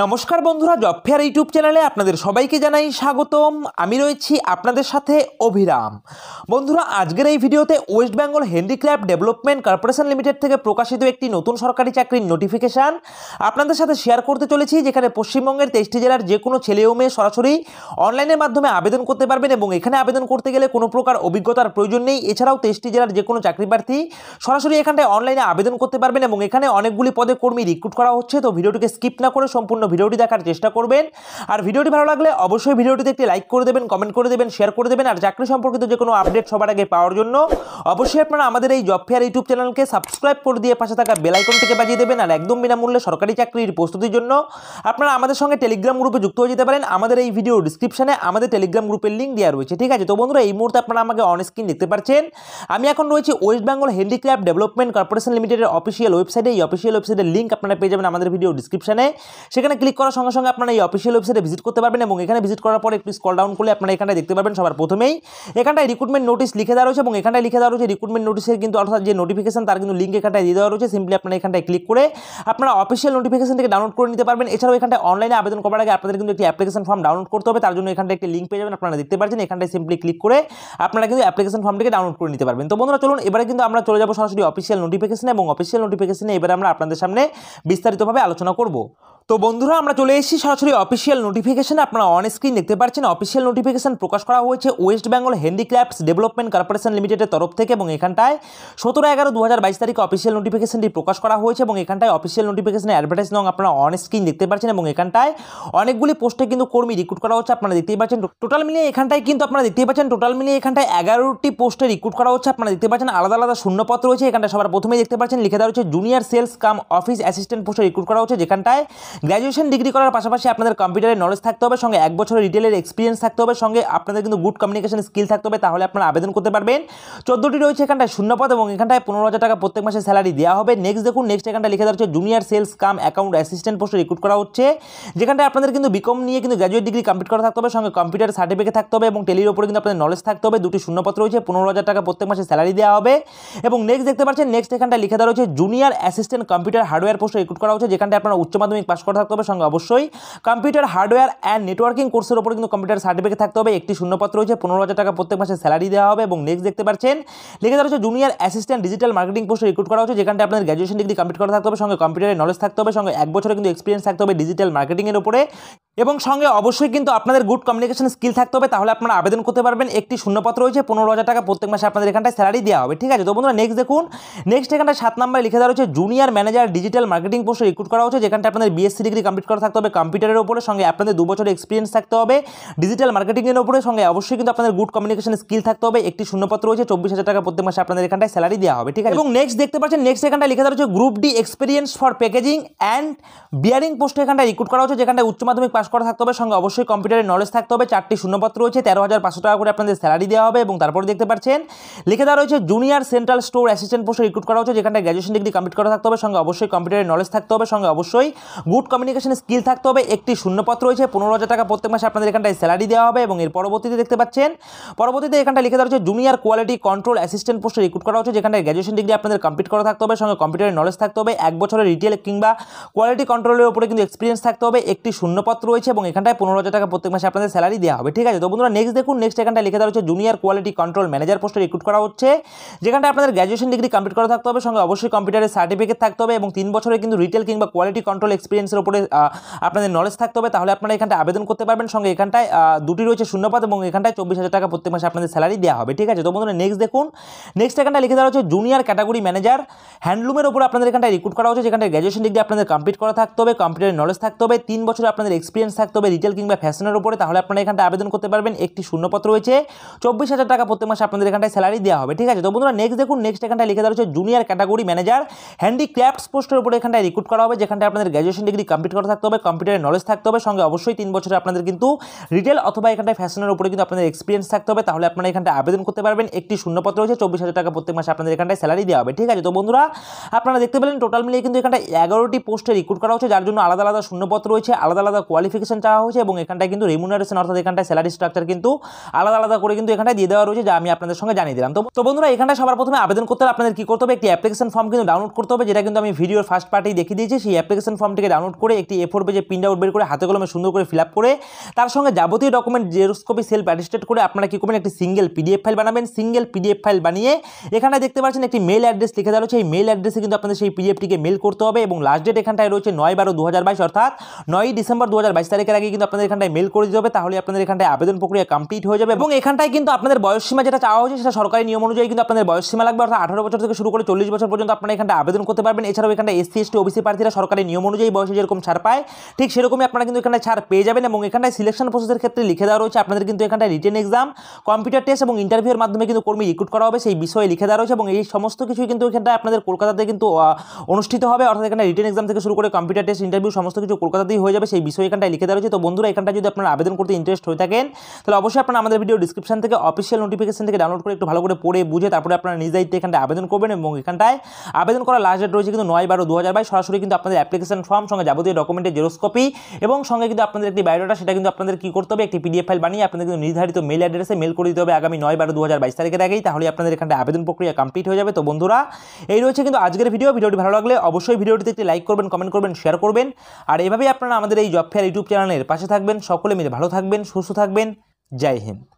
নমস্কার বন্ধুরা job fair YouTube চ্যানেলে আপনাদের সবাইকে জানাই স্বাগতম আমি রয়েছি আপনাদের সাথে অভিরাম বন্ধুরা আজকের এই ভিডিওতে west Bengal handicraft development corporation limited থেকে প্রকাশিত একটি নতুন সরকারি চাকরির নোটিফিকেশান আপনাদের সাথে শেয়ার করতে চলেছি যেখানে পশ্চিমবঙ্গের তেইশটি জেলার যে কোনো ছেলে ও মেয়ে সরাসরি অনলাইনের মাধ্যমে আবেদন করতে পারবেন এবং এখানে আবেদন করতে গেলে কোনো প্রকার অভিজ্ঞতার প্রয়োজন নেই এছাড়াও তেইশটি জেলার যে কোনো চাকরি প্রার্থী সরাসরি এখানটায় অনলাইনে আবেদন করতে পারবেন এবং এখানে অনেকগুলি পদে কর্মী রিক্রুট করা হচ্ছে তো ভিডিওটিকে স্কিপ না করে সম্পূর্ণ সম্পূর্ণ ভিডিওটি দেখার চেষ্টা করবেন আর ভিডিওটি ভালো লাগলে অবশ্যই ভিডিওটিতে একটি লাইক করে দেবেন কমেন্ট করে দেবেন শেয়ার করে দেবেন আর চাকরি সম্পর্কিত যে কোনো আপডেট সবার আগে পাওয়ার জন্য অবশ্যই আপনারা আমাদের এই জব ফেয়ার ইউটিউব চ্যানেলকে সাবস্ক্রাইব করে দিয়ে পাশে থাকা বেলাইকনটিকে বাজিয়ে দেবেন আর একদম বিনামূল্যে সরকারি চাকরির প্রস্তুতির জন্য আপনারা আমাদের সঙ্গে টেলিগ্রাম গ্রুপে যুক্ত হয়ে যেতে পারেন আমাদের এই ভিডিও ডিসক্রিপশানে আমাদের টেলিগ্রাম গ্রুপের লিঙ্ক দেওয়া রয়েছে ঠিক আছে তো বন্ধুরা এই মুহূর্তে আপনারা আমাকে অন স্ক্রিন দেখতে পাচ্ছেন আমি এখন রয়েছি west Bengal handicraft development corporation লিমিটেডের অফিসিয়াল ওয়েবসাইটে এই অফিসিয়াল ওয়েবসাইটের লিঙ্ক আপনারা পেয়ে যাবেন আমাদের ভিডিও ডিসক্রিপশনে এখানে ক্লিক করার সঙ্গে সঙ্গে আপনারা এই অফিসিয়াল ওয়েবসাইটে ভিজিট করতে পারবেন এবং এখানে ভিজিট করার পরে একটু স্কল ডাউন করলে আপনারা এখানে দেখতে পারবেন সবার প্রথমেই এখানটায় রিক্রুটমেন্ট নোটিস লিখে দেওয়া রয়েছে এবং এখানটায় লিখে দেওয়া রয়েছে রিক্রুটমেন্ট নোটিসের কিন্তু অর্থাৎ যে নোটিফিকেশন তার কিন্তু লিঙ্ক এখানটায় দিয়ে দেওয়া রয়েছে সিম্পলি আপনারা এখানটায় ক্লিক করে আপনারা অফিসিয়াল নোটিফিকেশন থেকে ডাউনলোড করে নিতে পারবেন এছাড়াও এখানটায় অনলাইনে আবেদন করার আগে আপনাদের কিন্তু একটি অ্যাপ্লিকেশন ফর্ম ডাউনলোড করতে হবে তার জন্য এখানটায় একটি লিঙ্ক পেয়ে যাবেন আপনারা দেখতে পারছেন এখানটায় সিম্পলি ক্লিক করে আপনারা কিন্তু অ্যাপ্লিকেশন ফর্মটিকে ডাউনলোড করে নিতে পারবেন তো বন্ধুরা চলুন এবারে কিন্তু আমরা চলে যাবো সরাসরি অফিসিয়াল নোটিফিকেশন এবং অফিসিয়াল নোটিফিকেশনে এবারে আমরা আপনাদের সামনে বিস্তারিতভাবে আলোচনা করব তো বন্ধু বন্ধুরা আমরা চলে এসেছি সরাসরি অফিসিয়াল নোটিফিকেশন আপনারা অন স্ক্রিন দেখতে পাচ্ছেন অফিসিয়াল নোটিফিকেশন প্রকাশ করা হয়েছে west Bengal handicrafts development corporation লিমিটেডের তরফ থেকে এবং এখানটায় সতেরো এগারো দু হাজার বাইশ তারিখে অফিসিয়াল নোটিফিকেশানটি প্রকাশ করা হয়েছে এবং এখানটায় অফিসিয়াল নোটিফিকেশনের অ্যাডভার্টাইজ নং আপনারা অন স্ক্রিন দেখতে পাচ্ছেন এবং এখানটায় অনেকগুলি পোস্টে কিন্তু কর্মী রিক্রুট করা হচ্ছে আপনারা দেখতেই পাচ্ছেন টোটাল মিলিয়ে এখানটায় কিন্তু আপনারা দেখতেই পাচ্ছেন টোটাল মিলিয়ে এখানটায় এগারোটি পোস্টে রিক্রুট করা হচ্ছে আপনারা দেখতে পাচ্ছেন আলাদা আলাদা শূন্যপত্র রয়েছে এখানটা সবার প্রথমেই দেখতে পাচ্ছেন লিখে দেওয়া হচ্ছে junior sales cum office assistant পোস্টে রিক্রুট করা হচ্ছে যেখানটায় গ্র্যাজুয়েশন ডিগ্রি করার পাশাপাশি আপনাদের কম্পিউটারের নলেজ থাকতে হবে সঙ্গে এক বছরের রিটেলের এক্সপিরিয়েন্স থাকতে হবে সঙ্গে আপনাদের কিন্তু গুড কমিউনিকেশন স্কিল থাকতে হবে তাহলে আপনারা আবেদন করতে পারবেন চোদ্দোটি রয়েছে এখানটায় শূন্যপদ এবং এখানটায় পনেরো হাজার টাকা প্রত্যেক মাসে স্যালারি দেওয়া হবে নেক্সট দেখুন নেক্সট এখানটা লিখে দেওয়া হচ্ছে junior sales cum account assistant পোস্টে রিক্রুট করা হচ্ছে যেখানটায় আপনাদের কিন্তু বিকম নিয়ে কিন্তু গ্র্যাজুয়েট ডিগ্রি কমপ্লিট করা থাকতে হবে সঙ্গে কম্পিউটার সার্টিফিকেট থাকতে হবে এবং টেলির ওপরে কিন্তু আপনাদের নলেজ থাকতে হবে দুটি শূন্যপদ রয়েছে পনেরো হাজার টাকা প্রত্যেক মাসে স্যালারি দেওয়া হবে এবং নেক্সট দেখতে পাচ্ছেন নেক্সট এখানটা লিখে দেওয়া রয়েছে জুনিয়র অ্যাসিস্ট্যান্ট কম্পিউটার হার্ডওয়্যার পোস্টে রিক্রুট করা হচ্ছে যেখানটায় আপনারা উচ্চ মাধ্যমিক পাস করা থাকতে হবে সঙ্গে অবশ্যই কম্পিউটার হার্ডওয়্যার অ্যান্ড নেটওয়ার্কিং কোর্সের উপর কিন্তু কম্পিউটার সার্টিফিকেট থাকতে হবে একটি শূন্যপত্র রয়েছে পনেরো হাজার টাকা প্রত্যেক মাসে স্যালারি দেওয়া হবে এবং নেক্সট দেখতে পাচ্ছেন লিখে দেওয়া হচ্ছে জুনিয়র অ্যাসিস্ট্যান্ট ডিজিটাল মার্কেটিং পোস্টে রিক্রুট করা হচ্ছে যেখানে আপনার গ্র্যাজুয়েশন ডিগ্রি কমপ্লিট করা থাকতে হবে সঙ্গে কম্পিউটারের নলেজ থাকতে হবে সঙ্গে এক বছরের কিন্তু এক্সপিরিয়েন্স থাকতে হবে ডিজিটাল মার্কেটিংয়ের উপরে এবং সঙ্গে অবশ্যই কিন্তু আপনাদের গুড কমিউনিকেশন স্কিল থাকতে হবে তাহলে আপনারা আবেদন করতে পারবেন একটি শূন্যপত্র রয়েছে পনেরো হাজার টাকা প্রত্যেক মাসে আপনাদের এখানটায় স্যালারি দেওয়া হবে ঠিক আছে তো বন্ধুরা নেক্সট দেখুন নেক্সট এখানটায় সাত নম্বরে লিখে দেওয়া রয়েছে junior manager digital marketing post recruit করা হচ্ছে যেখানটা আপনাদের বিএসসি ডিগ্রি কমপ্লিট করা থাকতে হবে কম্পিউটারের উপরে সঙ্গে আপনাদের দু বছরের এক্সপিরিয়েন্স থাকতে হবে ডিজিটাল মার্কেটিংয়ের উপরে সঙ্গে অবশ্যই কিন্তু আপনাদের গুড কমিউনিকেশন স্কিল থাকতে হবে একটি শূন্যপত্র রয়েছে চব্বিশ হাজার টাকা প্রত্যেক মাসে আপনাদের এখানটায় স্যালারি দেওয়া হবে ঠিক আছে এবং নেক্সট দেখতে পাচ্ছেন নেক্সট এখানটা লিখে দেওয়া রয়েছে group D experience for packaging and bearing post এখানটায় রিক্রুট করা হচ্ছে যেখানটা উচ্চ মাধ্যমিক পাস পাস করা থাকতে হবে সঙ্গে অবশ্যই কম্পিউটারের নলেজ থাকতে হবে চারটি শূন্যপত্র রয়েছে তেরো হাজার পাঁচশো টাকা করে আপনাদের স্যালারি দেওয়া হবে এবং তারপরে দেখতে পাচ্ছেন লিখে দেওয়া রয়েছে জুনিয়র সেন্ট্রাল স্টোর অ্যাসিস্ট্যান্ট পোস্টে রিক্রুট করা হচ্ছে যেখানে গ্র্যাজুয়েশন ডিগ্রি কমপ্লিট করা থাকতে হবে সঙ্গে অবশ্যই কম্পিউটারের নলেজ থাকতে হবে সঙ্গে অবশ্যই গুড কমিউনিকেশন স্কিল থাকতে হবে একটি শূন্যপত্র রয়েছে পনেরো হাজার টাকা প্রত্যেক মাসে আপনাদের এখানটায় স্যালারি দেওয়া হবে এবং এর পরবর্তীতে দেখতে পাচ্ছেন পরবর্তীতে এখানটা লিখে দেওয়া হচ্ছে জুনিয়র কোয়ালিটি কন্ট্রোল অ্যাসিস্ট্যান্ট পোস্টে রিক্রুট করা হচ্ছে যেখানে গ্র্যাজুয়েশন ডিগ্রি আপনাদের কমপ্লিট করা থাকতে হবে সঙ্গে কম্পিউটারের নলেজ থাকতে হবে এক বছরের রিটেল কিংবা কোয়ালিটি কন্ট্রোলের উপরে কিন্তু এক্সপিরিয়েন্স থাকতে হবে একটি শূন্যপত্র রয়েছে এবং এখানটায় পনেরো হাজার টাকা প্রত্যেক মাসে আপনাদের স্যালারি দেওয়া হবে ঠিক আছে তো বন্ধুরা নেক্সট দেখুন নেক্সট এখানটায় লিখে দেওয়া হচ্ছে জুনিয়র কোয়ালিটি কন্ট্রোল ম্যানেজার পোস্টে রিক্রুট করা হচ্ছে যেখানটা আপনাদের গ্র্যাজুয়েশন ডিগ্রি কমপ্লিট করা থাকতে হবে সঙ্গে অবশ্যই কম্পিউটারের সার্টিফিকেট থাকতে হবে এবং তিন বছরের কিন্তু রিটেল কিংবা কোয়ালিটি কন্ট্রোল এক্সপিরিয়েন্সের উপরে আপনাদের নলেজ থাকতে হবে তাহলে আপনারা এখানটা আবেদন করতে পারবেন সঙ্গে এখানটায় দুটি রয়েছে শূন্যপাত এবং এখানটায় চব্বিশ হাজার টাকা প্রত্যেক মাসে আপনাদের স্যালারি দেওয়া হবে ঠিক আছে তো বন্ধুরা নেক্সট দেখুন নেক্সট এখানটা লিখে দেওয়া হচ্ছে জুনিয়র ক্যাটাগরি ম্যানেজার হ্যান্ডলুমের উপর আপনাদের এখানটায় রিক্রুট করা হচ্ছে যেখানটায় গ্র্যাজুয়েশন ডিগ্রি আপনাদের কমপ্লিট করা থাকতে হবে কম্পিউটারের নলেজ থাকতে হবে তিন বছর আপনাদের এক্সপিরিয়েন্স লাইসেন্স থাকতে হবে রিটেল কিংবা ফ্যাশনের উপরে তাহলে আপনারা এখানটা আবেদন করতে পারবেন একটি শূন্যপত্র রয়েছে চব্বিশ হাজার টাকা প্রতি মাসে আপনাদের এখানটায় স্যালারি দেওয়া হবে ঠিক আছে তো বন্ধুরা নেক্সট দেখুন নেক্সট এখানটায় লিখে দেওয়া হচ্ছে জুনিয়র ক্যাটাগরি ম্যানেজার হ্যান্ডিক্রাফটস পোস্টের উপরে এখানটায় রিক্রুট করা হবে যেখানটায় আপনাদের গ্র্যাজুয়েশন ডিগ্রি কমপ্লিট করা থাকতে হবে কম্পিউটারের নলেজ থাকতে হবে সঙ্গে অবশ্যই তিন বছরে আপনাদের কিন্তু রিটেল অথবা এখানটায় ফ্যাশনের উপরে কিন্তু আপনাদের এক্সপিরিয়েন্স থাকতে হবে তাহলে আপনারা এখানটা আবেদন করতে পারবেন একটি শূন্যপত্র রয়েছে চব্বিশ হাজার টাকা প্রত্যেক মাসে আপনাদের এখানটায় স্যালারি দেওয়া হবে ঠিক আছে তো বন্ধুরা আপনারা দেখতে পেলেন টোটাল মিলিয়ে কিন্তু এখানটায় এগারোটি পোস্টে রিক্রুট করা হচ্ছে যার জন্য আলাদা আলাদা শূন্যপত্র রয়েছে আলাদা আলাদা কোয়ালিফিকেশন নোটিফিকেশন চাওয়া হয়েছে এবং এখানটায় কিন্তু রেমুনারেশন অর্থাৎ এখানটায় স্যালারি স্ট্রাকচার কিন্তু আলাদা আলাদা করে কিন্তু এখানটায় দিয়ে দেওয়া রয়েছে যা আমি আপনাদের সঙ্গে জানিয়ে দিলাম তো বন্ধুরা এখানটা সবার প্রথমে আবেদন করতে হবে আপনাদের কি করতে হবে একটি অ্যাপ্লিকেশন ফর্ম কিন্তু ডাউনলোড করতে হবে যেটা কিন্তু আমি ভিডিওর ফার্স্ট পার্টেই দেখিয়ে দিয়েছি সেই অ্যাপ্লিকেশন ফর্মটিকে ডাউনলোড করে একটি এ ফোর পেজে প্রিন্ট আউট বের করে হাতে কলমে সুন্দর করে ফিল আপ করে তার সঙ্গে যাবতীয় ডকুমেন্ট জেরোস্কপি সেলফ অ্যাটিস্টেড করে আপনারা কী করবেন একটি সিঙ্গেল পিডিএফ ফাইল বানাবেন সিঙ্গেল পিডিএফ ফাইল বানিয়ে এখানে দেখতে পাচ্ছেন একটি মেল অ্যাড্রেস লিখে দেওয়া রয়েছে এই মেল অ্যাড্রেসে কিন্তু আপনাদের সেই পিডিএফটিকে মেল করতে হবে এবং লাস্ট ডেট এখানটায় রয়েছে নয় বারো দু অর্থাৎ নয় ডিসেম্বর দু বাইশ তারিখের আগে কিন্তু আপনাদের এখানটায় মেল করে দিতে হবে তাহলে আপনাদের এখানটায় আবেদন প্রক্রিয়া কমপ্লিট হয়ে যাবে এবং এখানটায় কিন্তু আপনাদের বয়সসীমা যেটা চাওয়া হয়েছে সেটা সরকারি নিয়ম অনুযায়ী কিন্তু আপনাদের বয়সসীমা লাগবে অর্থাৎ আঠারো বছর থেকে শুরু করে চল্লিশ বছর পর্যন্ত আপনারা এখানটা আবেদন করতে পারবেন এছাড়াও এখানটা এসসি এসটি ওবিসি প্রার্থীরা সরকারি নিয়ম অনুযায়ী বয়সে যেরকম ছাড় পায় ঠিক সেরকমই আপনারা কিন্তু এখানে ছাড় পেয়ে যাবেন এবং এখানটায় সিলেকশন প্রসেসের ক্ষেত্রে লিখে দেওয়া রয়েছে আপনাদের কিন্তু এখানটায় রিটেন এক্সাম কম্পিউটার টেস্ট এবং ইন্টারভিউর মাধ্যমে কিন্তু কর্মী রিক্রুট করা হবে সেই বিষয়ে লিখে দেওয়া রয়েছে এবং এই সমস্ত কিছুই কিন্তু এখানটায় আপনাদের কলকাতাতে কিন্তু অনুষ্ঠিত হবে অর্থাৎ এখানে রিটেন এক্সাম থেকে শুরু করে কম্পিউটার টেস্ট ইন্টারভিউ সমস্ত কিছু কলকাতাতেই হয়ে যাবে সেই বিষয়ে এখানটা এখানটায় লিখে দেওয়া রয়েছে তো বন্ধুরা এখানটা যদি আপনারা আবেদন করতে ইন্টারেস্ট হয়ে থাকেন তাহলে অবশ্যই আপনারা আমাদের ভিডিও ডিসক্রিপশন থেকে অফিসিয়াল নোটিফিকেশন থেকে ডাউনলোড করে একটু ভালো করে পড়ে বুঝে তারপরে আপনারা নিজ দায়িত্বে এখানটা আবেদন করবেন এবং এখানটায় আবেদন করা লাস্ট ডেট রয়েছে কিন্তু নয় বারো দু হাজার বাইশ সরাসরি কিন্তু আপনাদের অ্যাপ্লিকেশন ফর্ম সঙ্গে যাবতীয় ডকুমেন্টের জেরোস কপি এবং সঙ্গে কিন্তু আপনাদের একটি বায়োডাটা সেটা কিন্তু আপনাদের কি করতে হবে একটি পিডিএফ ফাইল বানিয়ে আপনাদের কিন্তু নির্ধারিত মেল অ্যাড্রেসে মেল করে দিতে হবে আগামী নয় বারো দু হাজার বাইশ তারিখের আগেই তাহলে আপনাদের এখানটা আবেদন প্রক্রিয়া কমপ্লিট হয়ে যাবে তো বন্ধুরা এই রয়েছে কিন্তু আজকের ভিডিও ভিডিওটি ভালো লাগলে অবশ্যই ভিডিওটিতে একটি লাইক করবেন কমেন্ট করবেন শেয়ার করবেন আর এভাবেই আপনারা আমাদের এই জব ফেয়ার ইউটিউব চ্যানেলের পাশে থাকবেন সকলে মিলে ভালো থাকবেন সুস্থ থাকবেন জয় হিন্দ